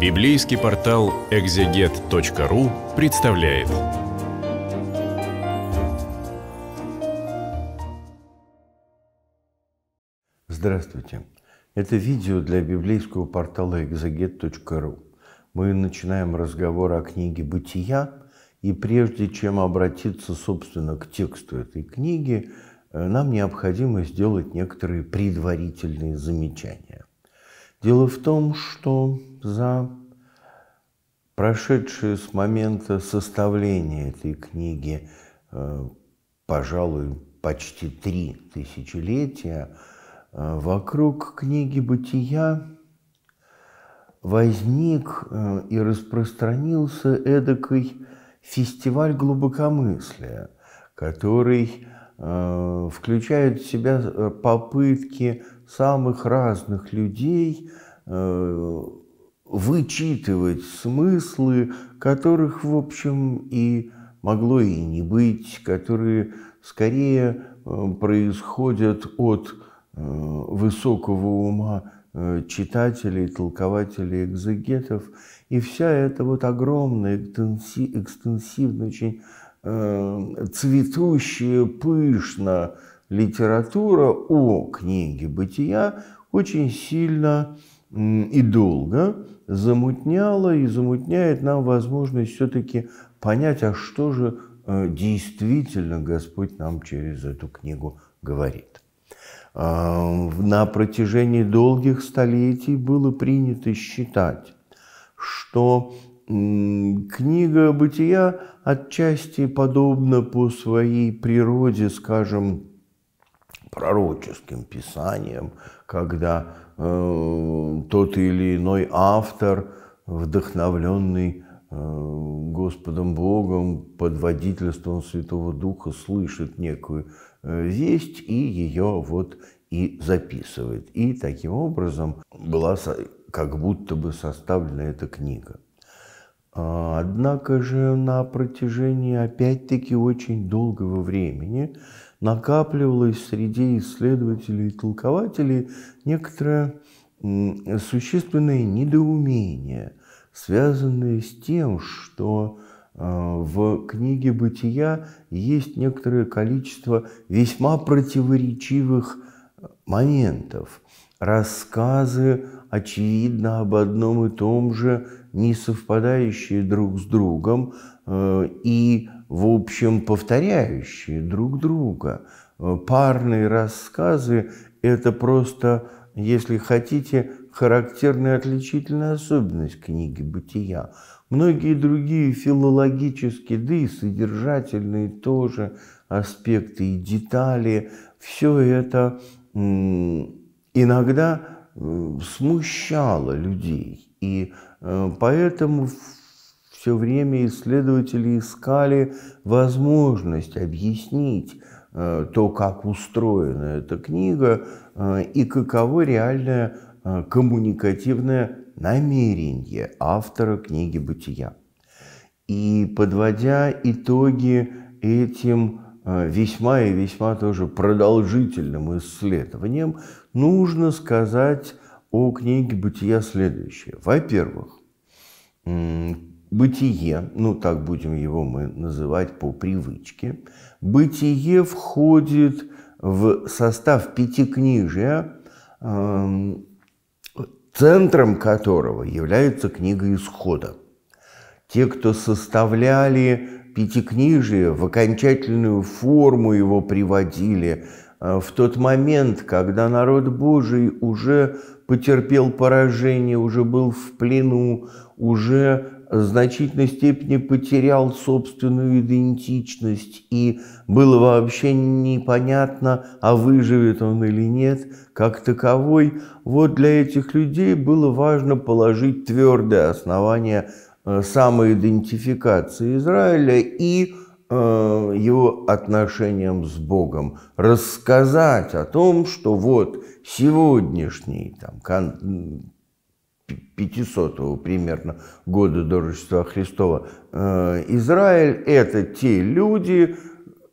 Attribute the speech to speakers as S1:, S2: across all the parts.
S1: Библейский портал экзегет.ру представляет. Здравствуйте. Это видео для библейского портала экзегет.ру. Мы начинаем разговор о книге «Бытия», и прежде чем обратиться, собственно, к тексту этой книги, э, нам необходимо сделать некоторые предварительные замечания. Дело в том, что за прошедшие с момента составления этой книги, э, пожалуй, почти три тысячелетия, э, вокруг книги «Бытия» возник э, и распространился эдакой фестиваль глубокомыслия, который включает в себя попытки самых разных людей вычитывать смыслы, которых, в общем, и могло и не быть, которые скорее э, происходят от э, высокого ума э, читателей, толкователей, экзегетов. И вся эта вот огромная, экстенсивная, очень цветущая, пышно литература о книге «Бытия» очень сильно и долго замутняло и замутняет нам возможность все-таки понять, а что же э, действительно Господь нам через эту книгу говорит. А, на протяжении долгих столетий было принято считать, что книга «Бытия» отчасти подобна по своей природе, скажем, пророческим писаниям, когда Э, тот или иной автор, вдохновленный э, Господом Богом, под водительством Святого Духа слышит некую э, весть и ее вот и записывает. И таким образом была как будто бы составлена эта книга. А, однако же на протяжении опять-таки очень долгого времени накапливалось среди исследователей и толкователей некоторое существенное недоумение, связанное с тем, что а, в книге «Бытия» есть некоторое количество весьма противоречивых а, моментов. Рассказы, очевидно, об одном и том же, не совпадающие друг с другом, э, и в общем, повторяющие друг друга. Э, парные рассказы – это просто, если хотите, характерная отличительная особенность книги «Бытия». Многие другие филологические, да и содержательные тоже аспекты и детали, все это иногда э, смущало людей. И э, поэтому все время исследователи искали возможность объяснить э, то, как устроена эта книга э, и каково реальное э, коммуникативное намерение автора книги «Бытия». И подводя итоги этим весьма и весьма тоже продолжительным исследованием, нужно сказать о книге «Бытия» следующее. Во-первых, бытие, ну так будем его мы называть по привычке, бытие входит в состав пятикнижия, эм, центром которого является книга Исхода. Те, кто составляли пятикнижие, в окончательную форму его приводили э, в тот момент, когда народ Божий уже потерпел поражение, уже был в плену, уже в значительной степени потерял собственную идентичность, и было вообще непонятно, а выживет он или нет, как таковой. Вот для этих людей было важно положить твердое основание э, самоидентификации Израиля и э, его отношениям с Богом, рассказать о том, что вот сегодняшний там, кон 500 примерно года до Рождества Христова. Э, Израиль – это те люди,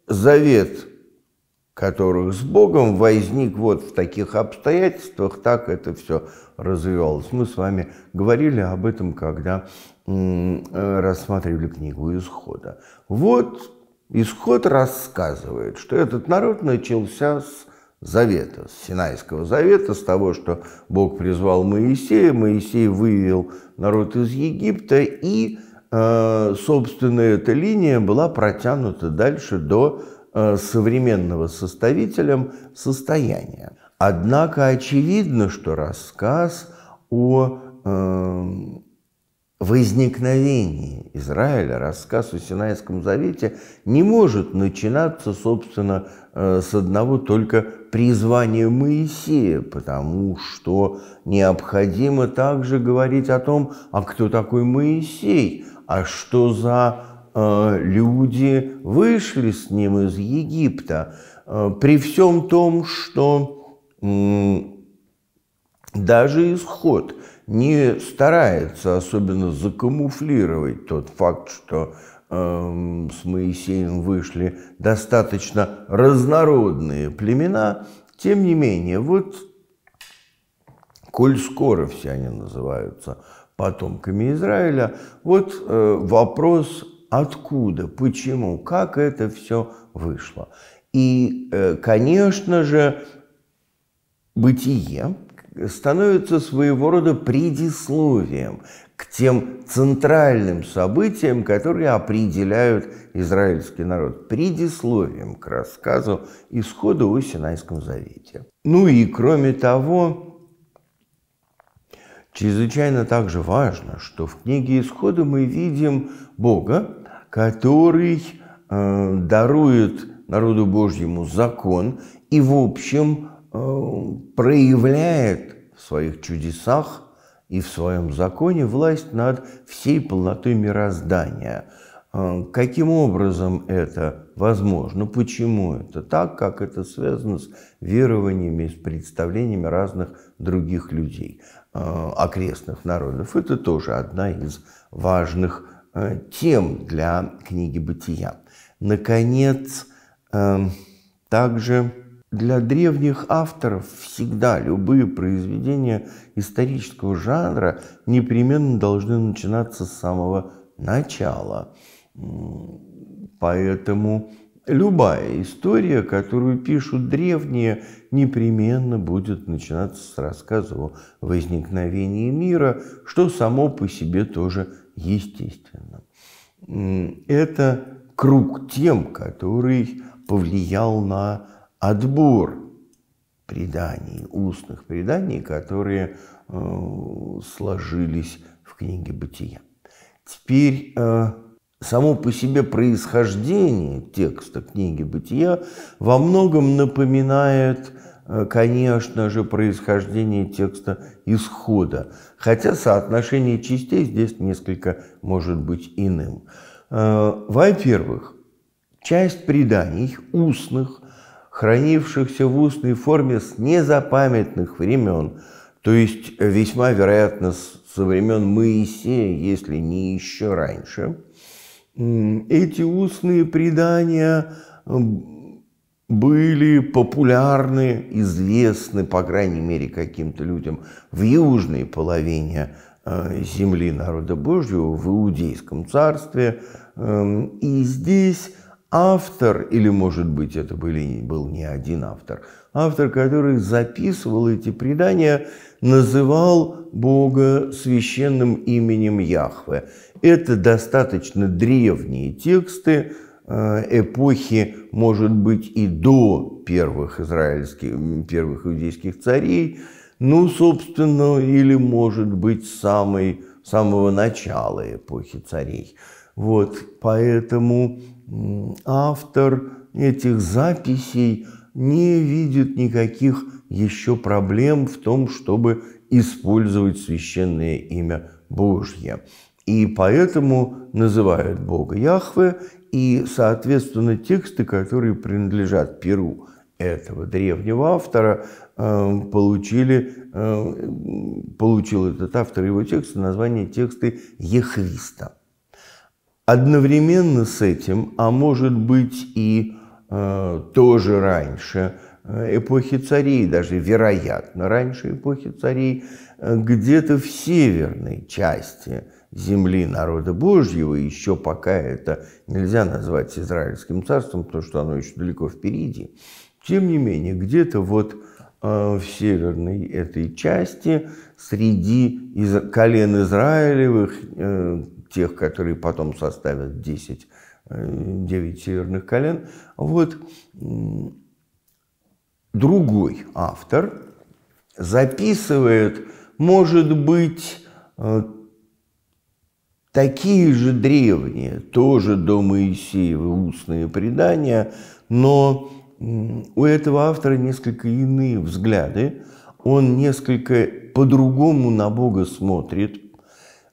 S1: завет которых с Богом возник вот в таких обстоятельствах, так это все развивалось. Мы с вами говорили об этом, когда э, рассматривали книгу «Исхода». Вот «Исход» рассказывает, что этот народ начался с завета, с Синайского завета, с того, что Бог призвал Моисея, Моисей вывел народ из Египта, и, э, собственно, эта линия была протянута дальше до э, современного составителем состояния. Однако очевидно, что рассказ о эм, возникновение Израиля, рассказ о Синайском завете, не может начинаться, собственно, э, с одного только призвания Моисея, потому что необходимо также говорить о том, а кто такой Моисей, а что за э, люди вышли с ним из Египта, э, при всем том, что даже исход – не старается особенно закамуфлировать тот факт, что эм, с Моисеем вышли достаточно разнородные племена. Тем не менее, вот коль скоро все они называются потомками Израиля, вот э, вопрос откуда, почему, как это все вышло. И, э, конечно же, бытие, становится своего рода предисловием к тем центральным событиям, которые определяют израильский народ, предисловием к рассказу исхода о Синайском завете. Ну и кроме того, чрезвычайно также важно, что в книге исхода мы видим Бога, который э, дарует народу Божьему закон и, в общем, Э, проявляет в своих чудесах и в своем законе власть над всей полнотой мироздания. Э, каким образом это возможно? Почему это так? Как это связано с верованиями, с представлениями разных других людей, э, окрестных народов? Это тоже одна из важных тем для книги «Бытия». Наконец, также для древних авторов всегда любые произведения исторического жанра непременно должны начинаться с самого начала. Поэтому любая история, которую пишут древние, непременно будет начинаться с рассказа о возникновении мира, что само по себе тоже естественно. Это круг тем, который повлиял на отбор преданий, устных преданий, которые э, сложились в книге «Бытия». Теперь э, само по себе происхождение текста книги «Бытия» во многом напоминает, э, конечно же, происхождение текста исхода, хотя соотношение частей здесь несколько может быть иным. Э, во-первых, часть преданий устных хранившихся в устной форме с незапамятных времен, то есть весьма вероятно со времен Моисея, если не еще раньше, эти устные предания были популярны, известны, по крайней мере, каким-то людям в южной половине э, земли народа Божьего, в Иудейском царстве. Эм, и здесь автор, или, может быть, это были, был не один автор, автор, который записывал эти предания, называл Бога священным именем Яхве. Это достаточно древние тексты э, эпохи, может быть, и до первых израильских, первых иудейских царей, ну, собственно, или, может быть, самой, самого начала эпохи царей. Вот, поэтому автор этих записей не видит никаких еще проблем в том, чтобы использовать священное имя Божье. И поэтому называют Бога Яхве, и, соответственно, тексты, которые принадлежат Перу этого древнего автора, э, получили, э, получил этот автор его текста название тексты Ехвиста. Одновременно с этим, а может быть и э, тоже раньше, э, эпохи царей, даже вероятно раньше эпохи царей, э, где-то в северной части земли народа Божьего, еще пока это нельзя назвать Израильским царством, потому что оно еще далеко впереди, тем не менее, где-то вот э, в северной этой части среди из, колен Израилевых, тех, которые потом составят 10, 9 э, северных колен. Вот другой автор записывает, может быть, э, такие же древние, тоже до Моисеева устные предания, но у этого автора несколько иные взгляды, он несколько по-другому на Бога смотрит,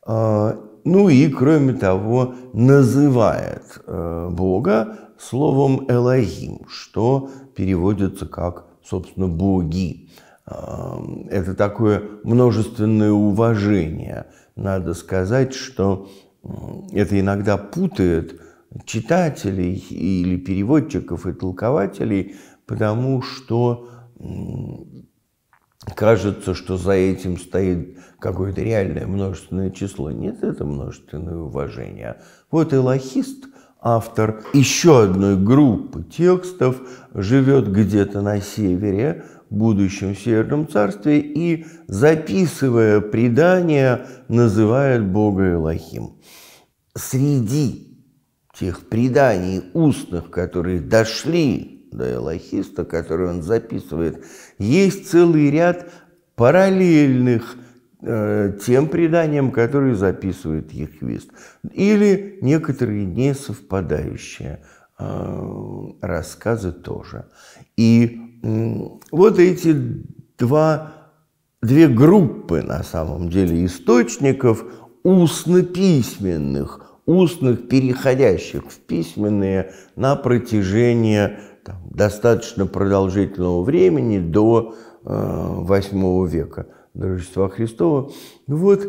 S1: а, ну и, кроме того, называет э, Бога словом Элохим, что переводится как, собственно, боги. Это такое множественное уважение. Надо сказать, что это иногда путает читателей или переводчиков и толкователей, потому что кажется, что за этим стоит какое-то реальное множественное число. Нет, это множественное уважение. Вот и автор еще одной группы текстов, живет где-то на севере, в будущем Северном Царстве, и, записывая предания, называет Бога Элохим. Среди тех преданий устных, которые дошли даэлахиста, который он записывает, есть целый ряд параллельных э, тем преданиям, которые записывает Яхвист. Или некоторые несовпадающие э, рассказы тоже. И вот эти два, две группы, на самом деле, источников устно-письменных – устных, переходящих в письменные на протяжении там, достаточно продолжительного времени до VIII э, века, до Рождества Христова. Вот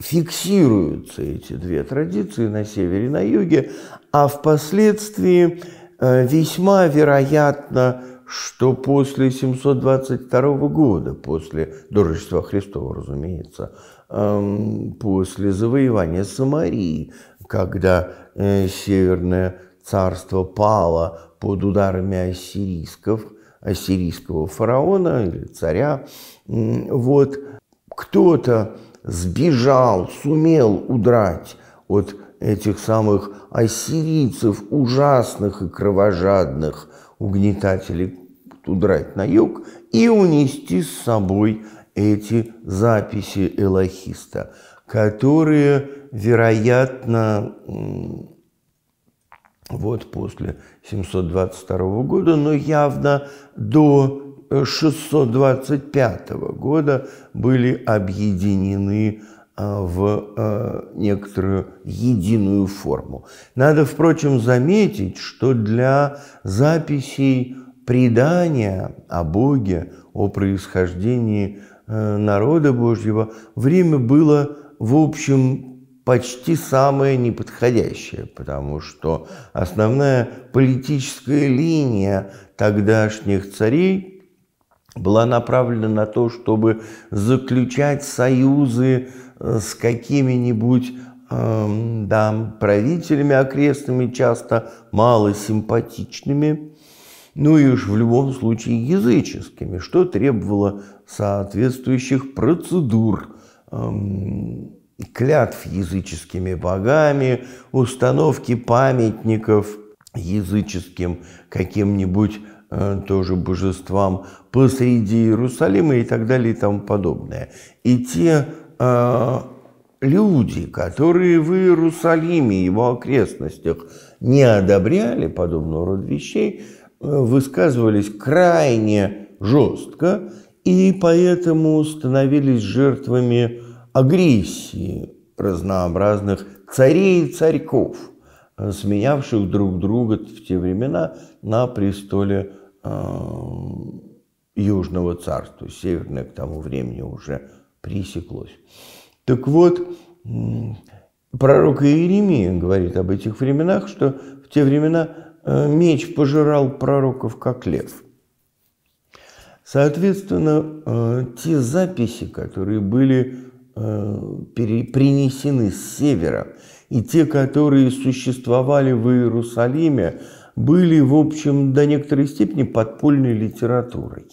S1: фиксируются эти две традиции на севере и на юге, а впоследствии э, весьма вероятно, что после 722 года, после до Рождества Христова, разумеется, эм, после завоевания Самарии, когда э, северная царство пало под ударами ассирийсков, ассирийского фараона или царя. Вот кто-то сбежал, сумел удрать от этих самых ассирийцев, ужасных и кровожадных угнетателей, удрать на юг и унести с собой эти записи элохиста, которые, вероятно, вот после 722 года, но явно до 625 э, года были объединены э, в э, некоторую единую форму. Надо, впрочем, заметить, что для записей предания о Боге, о происхождении народа Божьего время было, в общем, почти самое неподходящее, потому что основная политическая линия тогдашних царей была направлена на то, чтобы заключать союзы э, с какими-нибудь э, да, правителями окрестными, часто малосимпатичными, ну и уж в любом случае языческими, что требовало соответствующих процедур э, клятв языческими богами, установки памятников языческим каким-нибудь э, тоже божествам посреди Иерусалима и так далее и тому подобное. И те э, люди, которые в Иерусалиме и его окрестностях не одобряли подобного рода вещей, э, высказывались крайне жестко и поэтому становились жертвами агрессии разнообразных царей и царьков, э, сменявших друг друга в те времена на престоле э, Южного царства. Северное к тому времени уже пресеклось. Так вот, пророк Иеремия говорит об этих временах, что в те времена э, меч пожирал пророков как лев. Соответственно, те записи, которые были Э, принесены с севера, и те, которые существовали в Иерусалиме, были, в общем, до некоторой степени подпольной литературой.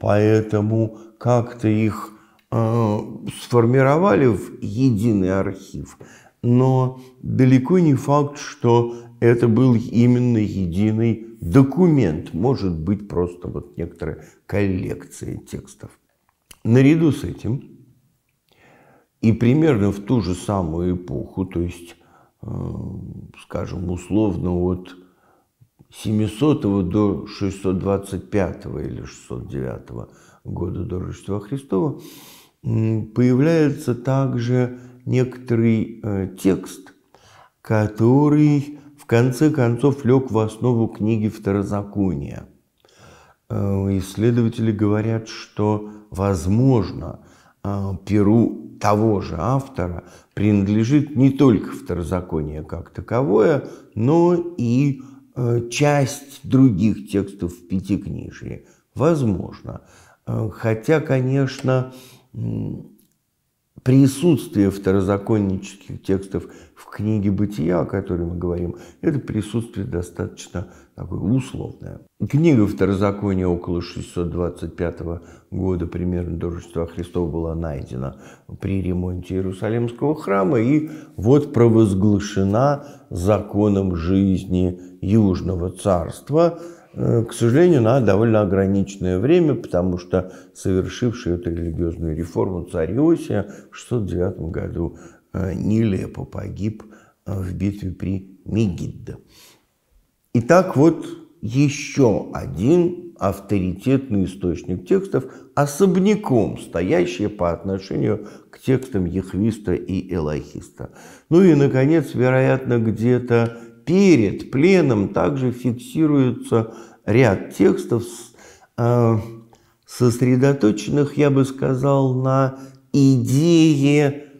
S1: Поэтому как-то их э, сформировали в единый архив, но далеко не факт, что это был именно единый документ, может быть просто вот некоторая коллекция текстов. Наряду с этим и примерно в ту же самую эпоху, то есть, э, скажем, условно от 700 до 625 или 609 года до Рождества Христова, появляется также некоторый э, текст, который в конце концов лег в основу книги Второзакония. Э, исследователи говорят, что возможно – а, перу того же автора принадлежит не только второзаконие как таковое, но и э, часть других текстов в Пятикнижии. Возможно. Э, хотя, конечно, присутствие второзаконнических текстов в книге «Бытия», о которой мы говорим, это присутствие достаточно такое условное. Книга Второзакония около 625 года примерно до Рождества Христова была найдена при ремонте Иерусалимского храма и вот провозглашена законом жизни Южного Царства. Э, к сожалению, на довольно ограниченное время, потому что совершивший эту религиозную реформу царь Иосия в 609 году э, нелепо погиб э, в битве при Мегидде. Итак, вот еще один авторитетный источник текстов, особняком стоящий по отношению к текстам Ехвиста и Элахиста. Ну и, наконец, вероятно, где-то перед пленом также фиксируется ряд текстов, э, сосредоточенных, я бы сказал, на идее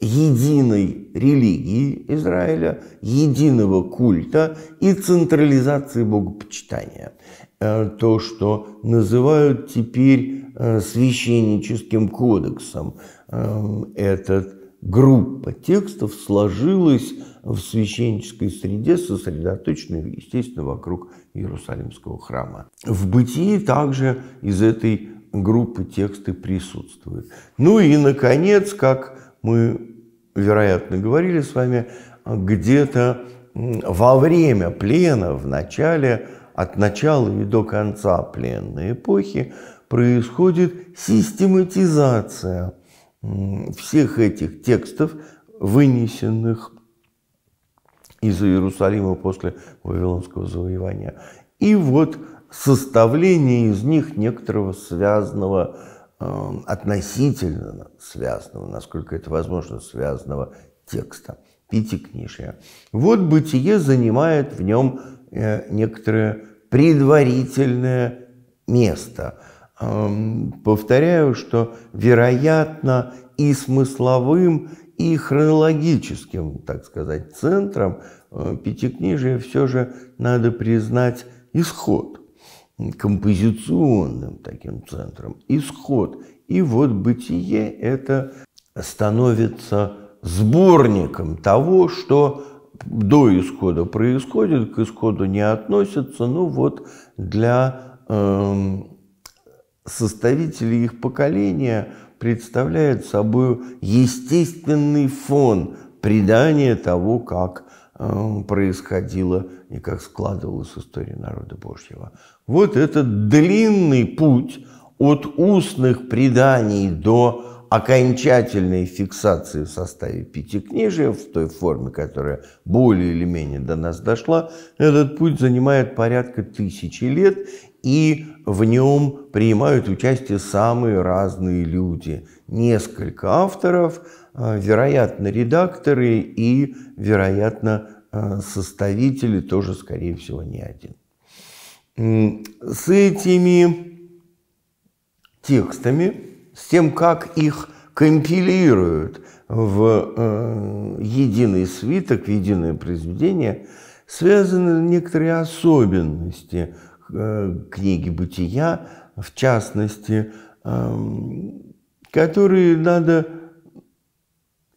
S1: единой религии Израиля, единого культа и централизации богопочитания. Э, то, что называют теперь э, священническим кодексом. Э, Эта группа текстов сложилась в священнической среде, сосредоточенной, естественно, вокруг Иерусалимского храма. В бытии также из этой группы тексты присутствуют. Ну и, наконец, как мы, вероятно, говорили с вами а где-то во время плена, в начале, от начала и до конца пленной эпохи происходит систематизация всех этих текстов, вынесенных из Иерусалима после Вавилонского завоевания. И вот составление из них некоторого связанного Эм, относительно связанного, насколько это возможно, связанного текста, пятикнижия. Вот бытие занимает в нем э, некоторое предварительное место. Эм, повторяю, что, вероятно, и смысловым, и хронологическим, так сказать, центром э, пятикнижия все же надо признать исход – композиционным таким центром, исход. И вот бытие это становится сборником того, что до исхода происходит, к исходу не относится, ну вот для э, составителей их поколения представляет собой естественный фон предания того, как Э, происходило и как складывалась история народа Божьего. Вот этот длинный путь от устных преданий до окончательной фиксации в составе пятикнижия в той форме, которая более или менее до нас дошла, этот путь занимает порядка тысячи лет, и в нем принимают участие самые разные люди – несколько авторов, э, вероятно, редакторы и, вероятно, э, составители тоже, скорее всего, не один. С этими текстами, с тем, как их компилируют в э, единый свиток, в единое произведение, связаны некоторые особенности книги «Бытия», в частности, эм, которые надо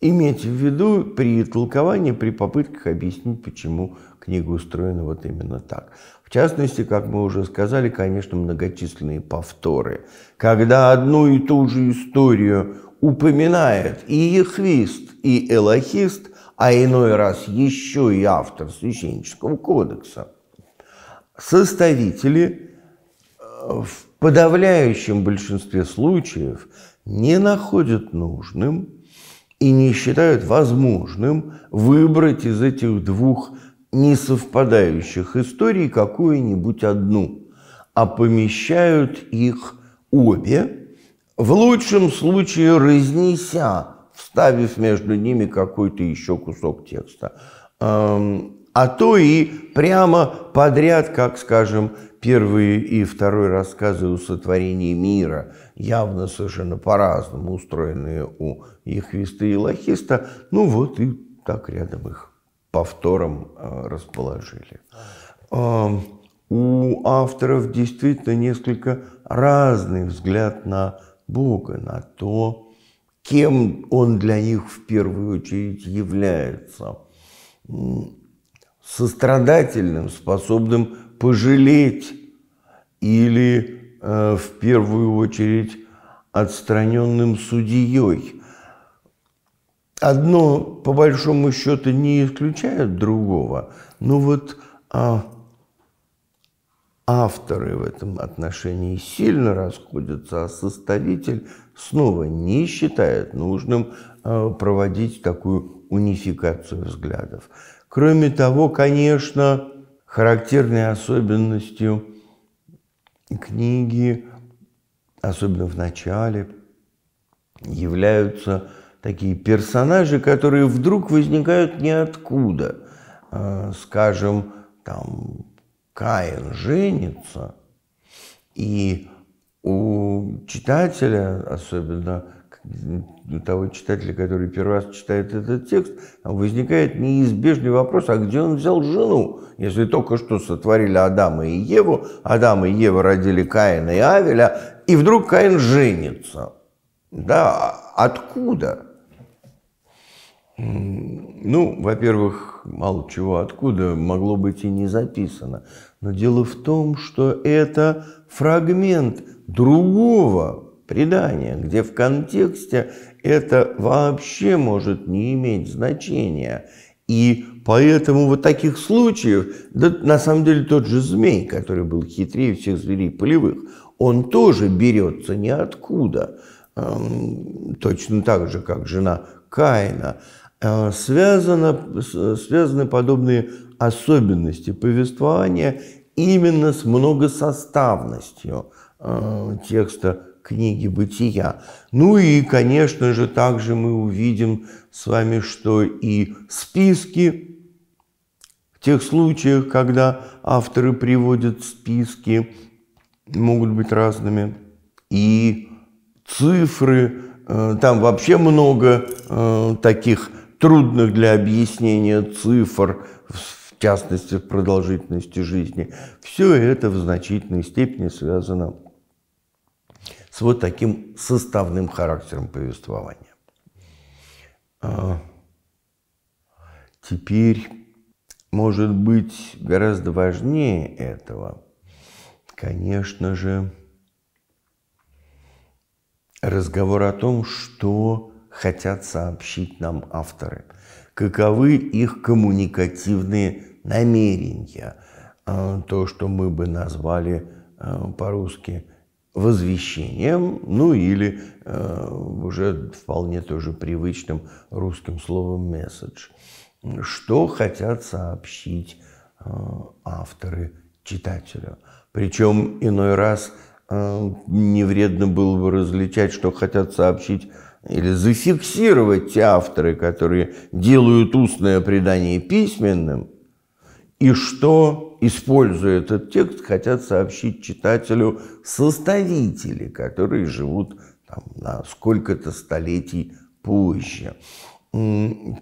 S1: иметь в виду при толковании, при попытках объяснить, почему книга устроена вот именно так. В частности, как мы уже сказали, конечно, многочисленные повторы. Когда одну и ту же историю упоминает и Ехвист, и элохист, а иной раз еще и автор священнического кодекса, составители э, в подавляющем большинстве случаев – не находят нужным и не считают возможным выбрать из этих двух несовпадающих историй какую-нибудь одну, а помещают их обе, в лучшем случае разнеся, вставив между ними какой-то еще кусок текста эм, а то и прямо подряд, как, скажем, первые и второй рассказы о сотворении мира, явно совершенно по-разному устроенные у Ехвиста и Лохиста, ну вот и так рядом их повтором а, расположили. У авторов действительно несколько разный взгляд на Бога, на то, кем он для них в первую очередь является. Сострадательным, способным пожалеть или э, в первую очередь отстраненным судьей. Одно, по большому счету, не исключает другого, но вот а, авторы в этом отношении сильно расходятся, а составитель снова не считает нужным а, проводить такую унификацию взглядов. Кроме того, конечно, Характерной особенностью книги, особенно в начале, являются такие персонажи, которые вдруг возникают ниоткуда. А, скажем, там Каин женится, и у читателя, особенно того читателя, который первый раз читает этот текст, возникает неизбежный вопрос, а где он взял жену? Если только что сотворили Адама и Еву, Адам и Ева родили Каина и Авеля, и вдруг Каин женится. Да, откуда? Ну, во-первых, мало чего откуда, могло быть и не записано. Но дело в том, что это фрагмент другого предания, где в контексте это вообще может не иметь значения. И поэтому вот таких случаев, да, на самом деле тот же змей, который был хитрее всех зверей полевых, он тоже берется ниоткуда, эм, точно так же, как жена Каина. Э, связано, связаны подобные особенности повествования именно с многосоставностью э, текста книги «Бытия». Ну и, конечно же, также мы увидим с вами, что и списки, в тех случаях, когда авторы приводят списки, могут быть разными, и цифры, э, там вообще много э, таких трудных для объяснения цифр в в частности в продолжительности жизни, все это в значительной степени связано с вот таким составным характером повествования. А, теперь, может быть, гораздо важнее этого, конечно же, разговор о том, что хотят сообщить нам авторы, каковы их коммуникативные намерения, а, то, что мы бы назвали а, по-русски возвещением, ну или а, уже вполне тоже привычным русским словом месседж. Что хотят сообщить авторы читателю? Причем иной раз не вредно было бы различать, что хотят сообщить или зафиксировать те авторы, которые делают устное предание письменным, и что, используя этот текст, хотят сообщить читателю составители, которые живут там, на сколько-то столетий позже.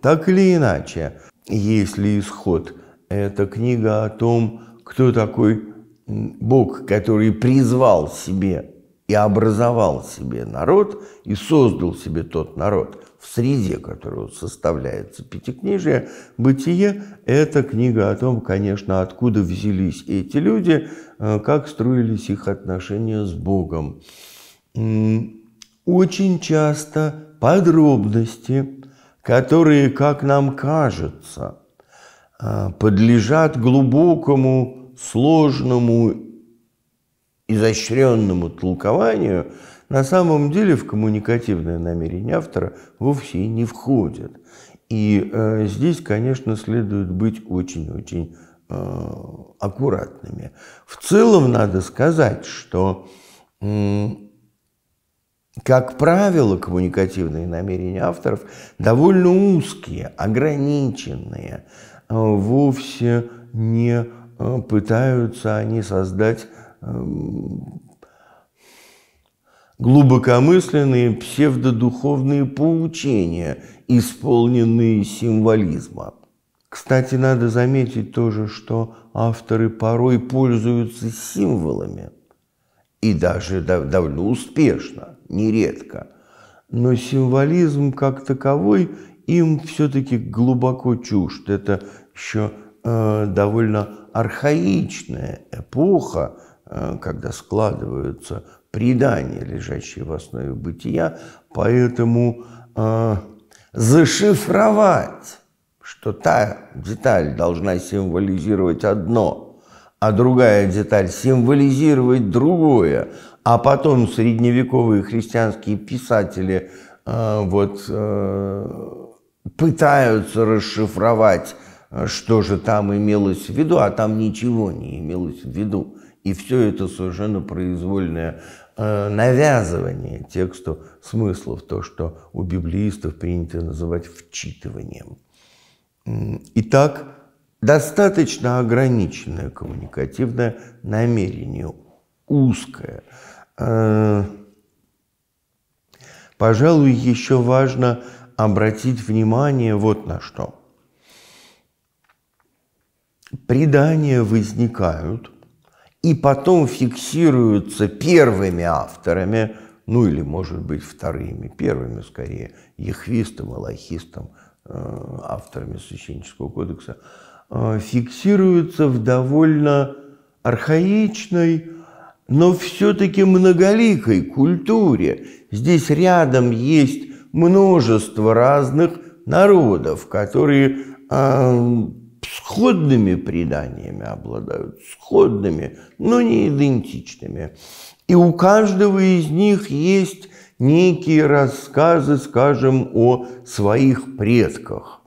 S1: Так или иначе, если исход – это книга о том, кто такой Бог, который призвал себе и образовал себе народ и создал себе тот народ, в среде, которую вот составляется пятикнижие, «Бытие» – это книга о том, конечно, откуда взялись эти люди, э, как строились их отношения с Богом. Очень часто подробности, которые, как нам кажется, э, подлежат глубокому, сложному, изощренному толкованию – на самом деле в коммуникативное намерение автора вовсе не входят. И э, здесь, конечно, следует быть очень-очень э, аккуратными. В целом надо сказать, что, э, как правило, коммуникативные намерения авторов довольно узкие, ограниченные. Э, вовсе не э, пытаются они создать эм, глубокомысленные псевдодуховные поучения, исполненные символизма. Кстати, надо заметить тоже, что авторы порой пользуются символами, и даже дав давно успешно, нередко. Но символизм как таковой им все-таки глубоко чужд. Это еще э, довольно архаичная эпоха, э, когда складываются Предание, лежащее в основе бытия, поэтому э, зашифровать, что та деталь должна символизировать одно, а другая деталь символизировать другое, а потом средневековые христианские писатели э, вот э, пытаются расшифровать, э, что же там имелось в виду, а там ничего не имелось в виду. И все это совершенно произвольное э, навязывание тексту смыслов, то, что у библеистов принято называть вчитыванием. Итак, достаточно ограниченное коммуникативное намерение, узкое. Э, пожалуй, еще важно обратить внимание вот на что. Предания возникают – и потом фиксируются первыми авторами, ну или, может быть, вторыми, первыми скорее, ехвистом, алахистом, э, авторами Священнического кодекса, э, фиксируются в довольно архаичной, но все-таки многоликой культуре. Здесь рядом есть множество разных народов, которые э, сходными преданиями обладают, сходными, но не идентичными. И у каждого из них есть некие рассказы, скажем, о своих предках.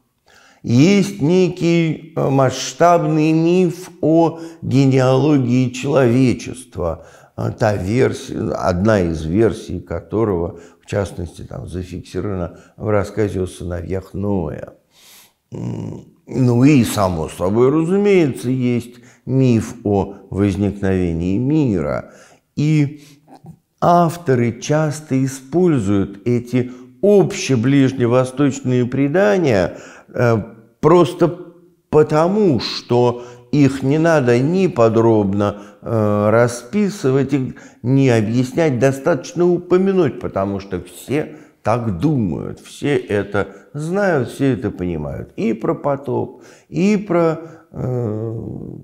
S1: Есть некий э, масштабный миф о генеалогии человечества, а, та версия, одна из версий которого, в частности, там зафиксирована в рассказе о сыновьях Ноя. Ну и, само собой, разумеется, есть миф о возникновении мира. И авторы часто используют эти общеближневосточные предания э, просто потому, что их не надо ни подробно э, расписывать, ни объяснять, достаточно упомянуть, потому что все так думают, все это знают, все это понимают. И про потоп, и про э,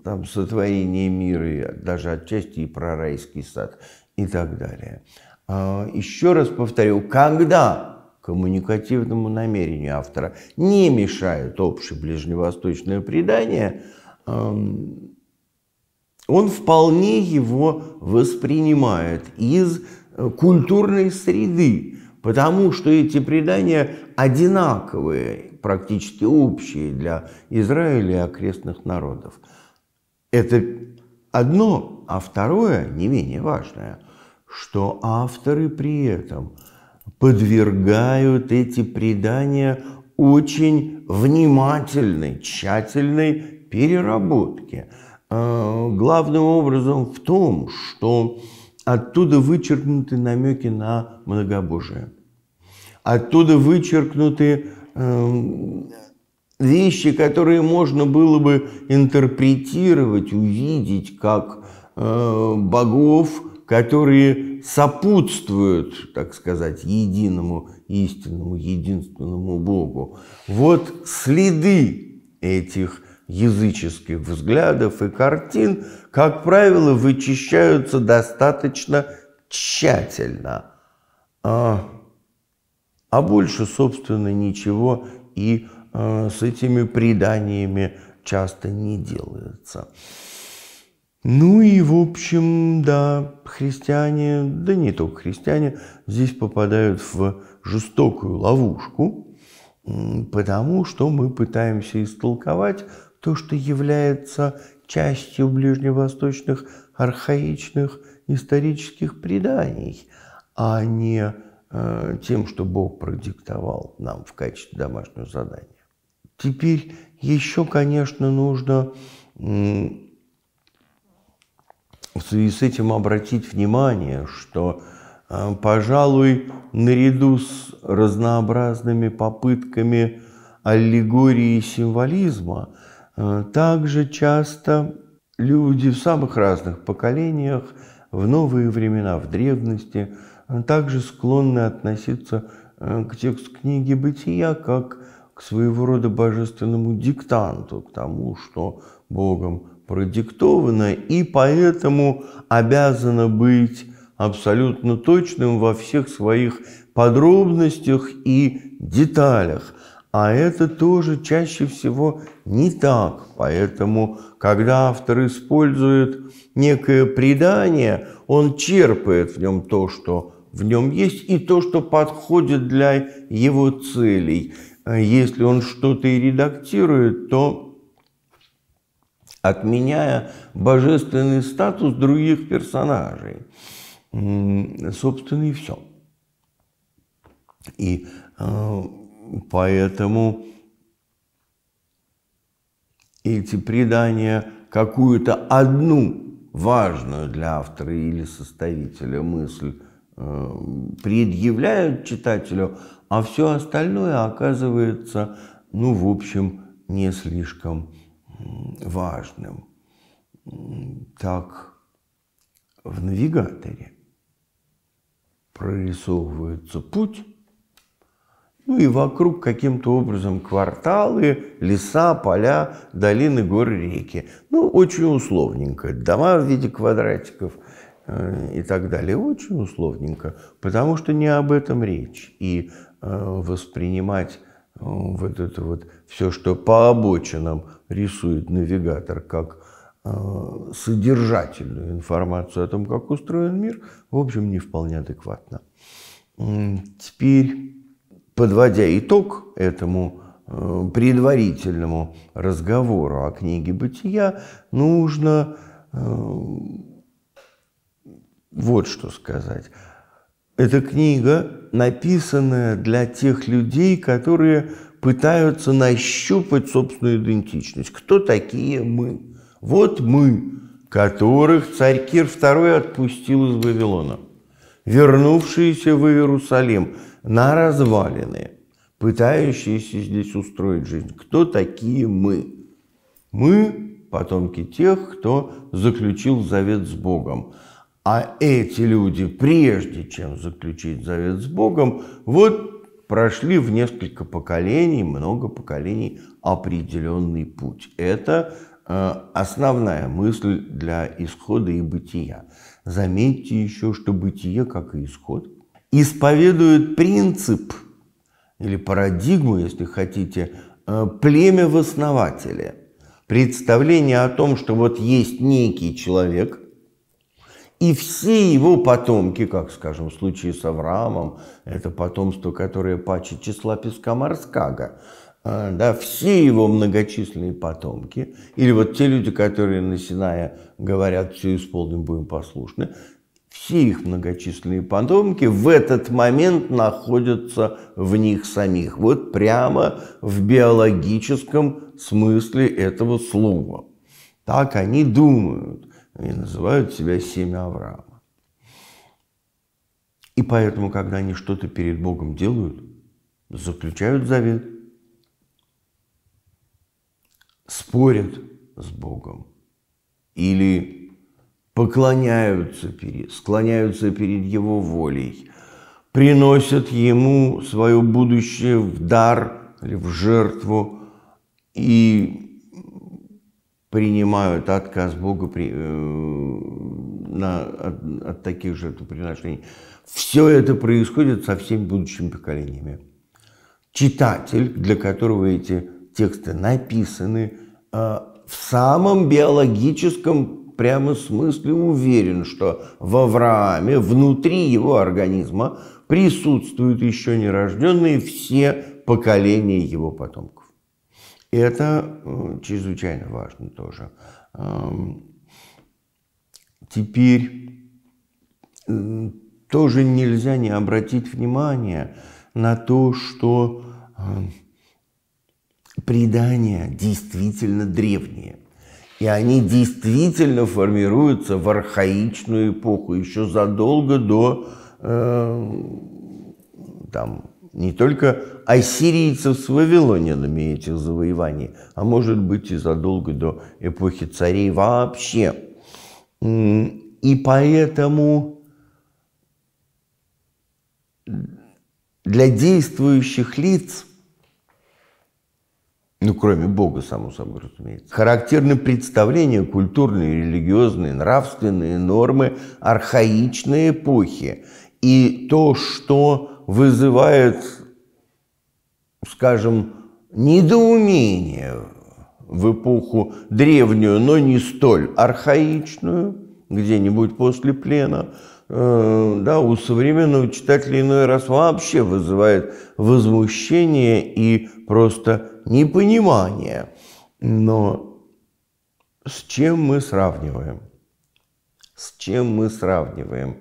S1: там, сотворение мира, и даже отчасти и про райский сад и так далее. Э, еще раз повторю, когда коммуникативному намерению автора не мешают общее ближневосточное предание, он вполне его воспринимает из э, культурной среды, потому что эти предания одинаковые, практически общие для Израиля и окрестных народов. Это одно, а второе, не менее важное, что авторы при этом подвергают эти предания очень внимательной, тщательной переработке. Э, главным образом в том, что Оттуда вычеркнуты намеки на многобожие. Оттуда вычеркнуты э, вещи, которые можно было бы интерпретировать, увидеть как э, богов, которые сопутствуют, так сказать, единому, истинному, единственному Богу. Вот следы этих языческих взглядов и картин, как правило, вычищаются достаточно тщательно. А, а больше, собственно, ничего и а, с этими преданиями часто не делается. Ну и, в общем, да, христиане, да не только христиане, здесь попадают в жестокую ловушку, потому что мы пытаемся истолковать то, что является частью ближневосточных архаичных исторических преданий, а не э, тем, что Бог продиктовал нам в качестве домашнего задания. Теперь еще, конечно, нужно в связи с этим обратить внимание, что, э, пожалуй, наряду с разнообразными попытками аллегории и символизма – а, также часто люди в самых разных поколениях, в новые времена, в древности, а, также склонны относиться э, к тексту книги «Бытия» как к своего рода божественному диктанту, к тому, что Богом продиктовано и поэтому обязано быть абсолютно точным во всех своих подробностях и деталях. А это тоже чаще всего не так. Поэтому, когда автор использует некое предание, он черпает в нем то, что в нем есть, и то, что подходит для его целей. А если он что-то и редактирует, то отменяя божественный статус других персонажей. Собственно, и все. И а, Поэтому эти предания какую-то одну важную для автора или составителя мысль э, предъявляют читателю, а все остальное оказывается, ну, в общем, не слишком важным. Так в навигаторе прорисовывается путь ну и вокруг каким-то образом кварталы, леса, поля, долины, горы, реки. Ну, очень условненько. Дома в виде квадратиков э, и так далее. Очень условненько, потому что не об этом речь. И э, воспринимать э, вот это вот все, что по обочинам рисует навигатор, как содержательную информацию о том, как устроен мир, в общем, не вполне адекватно. Теперь подводя итог этому э, предварительному разговору о книге «Бытия», нужно э, вот что сказать. Эта книга, написанная для тех людей, которые пытаются нащупать собственную идентичность. Кто такие мы? Вот мы, которых царь Кир II отпустил из Вавилона, вернувшиеся в Иерусалим – на развалины, пытающиеся здесь устроить жизнь. Кто такие мы? Мы – потомки тех, кто заключил завет с Богом. А эти люди, прежде чем заключить завет с Богом, вот прошли в несколько поколений, много поколений определенный путь. Это э, основная мысль для исхода и бытия. Заметьте еще, что бытие, как и исход, исповедует принцип или парадигму, если хотите, э, племя в основателе. Представление о том, что вот есть некий человек, и все его потомки, как, скажем, в случае с Авраамом, это потомство, которое паче числа песка морскага, э, да, все его многочисленные потомки, или вот те люди, которые на Синае говорят, все исполним, будем послушны, все их многочисленные потомки в этот момент находятся в них самих. Вот прямо в биологическом смысле этого слова. Так они думают и называют себя семя Авраама. И поэтому, когда они что-то перед Богом делают, заключают завет, спорят с Богом или поклоняются, склоняются перед Его волей, приносят Ему свое будущее в дар или в жертву и принимают отказ Бога при, э, на, от, от таких жертвоприношений. Все это происходит со всеми будущими поколениями. Читатель, для которого эти тексты написаны, э, в самом биологическом прямо смысле уверен, что в Аврааме, внутри его организма, присутствуют еще нерожденные все поколения его потомков. И это э, чрезвычайно важно тоже. Теперь тоже нельзя не обратить внимание на то, что предания действительно древние. И они действительно формируются в архаичную эпоху, еще задолго до э, там, не только ассирийцев с вавилонянами этих завоеваний, а может быть и задолго до эпохи царей вообще. И поэтому для действующих лиц – ну, кроме Бога, само собой разумеется. Характерны представления культурные, религиозные, нравственные нормы архаичной эпохи. И то, что вызывает, скажем, недоумение в эпоху древнюю, но не столь архаичную, где-нибудь после плена, э, да, у современного читателя иной раз вообще вызывает возмущение и просто непонимание. Но с чем мы сравниваем? С чем мы сравниваем?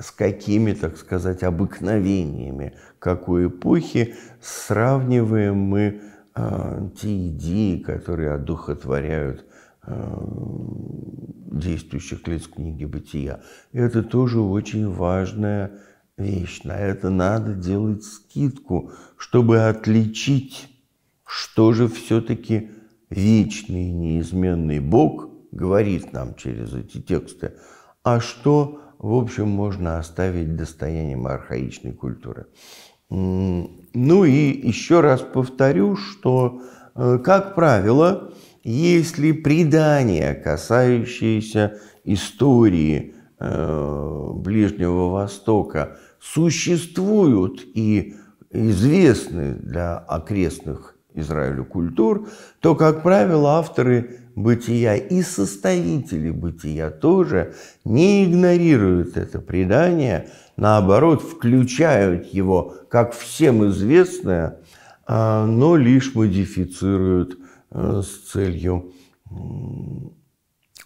S1: С какими, так сказать, обыкновениями какой эпохи сравниваем мы э, те идеи, которые одухотворяют а, действующих лиц книги «Бытия». Это тоже очень важная вещь. На это надо делать скидку, чтобы отличить, что же все-таки вечный неизменный Бог говорит нам через эти тексты, а что, в общем, можно оставить достоянием архаичной культуры. Ну и еще раз повторю, что, э, как правило, если предания, касающиеся истории э, Ближнего Востока, существуют и известны для окрестных Израилю культур, то, как правило, авторы бытия и составители бытия тоже не игнорируют это предание, наоборот, включают его как всем известное, а, но лишь модифицируют э, с целью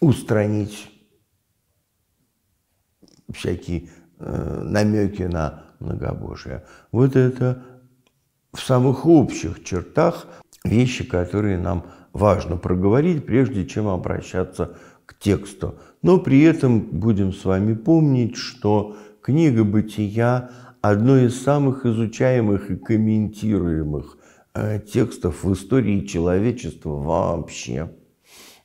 S1: устранить всякие Э, намеки на многобожие. Вот это в самых общих чертах вещи, которые нам важно проговорить, прежде чем обращаться к тексту. Но при этом будем с вами помнить, что книга «Бытия» – одно из самых изучаемых и комментируемых э, текстов в истории человечества вообще.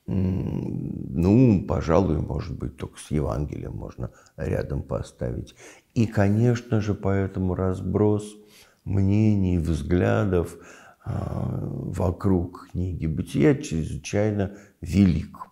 S1: Ну, пожалуй, может быть, только с Евангелием можно рядом поставить. И, конечно же, поэтому разброс мнений, взглядов а, вокруг книги «Бытия» чрезвычайно велик.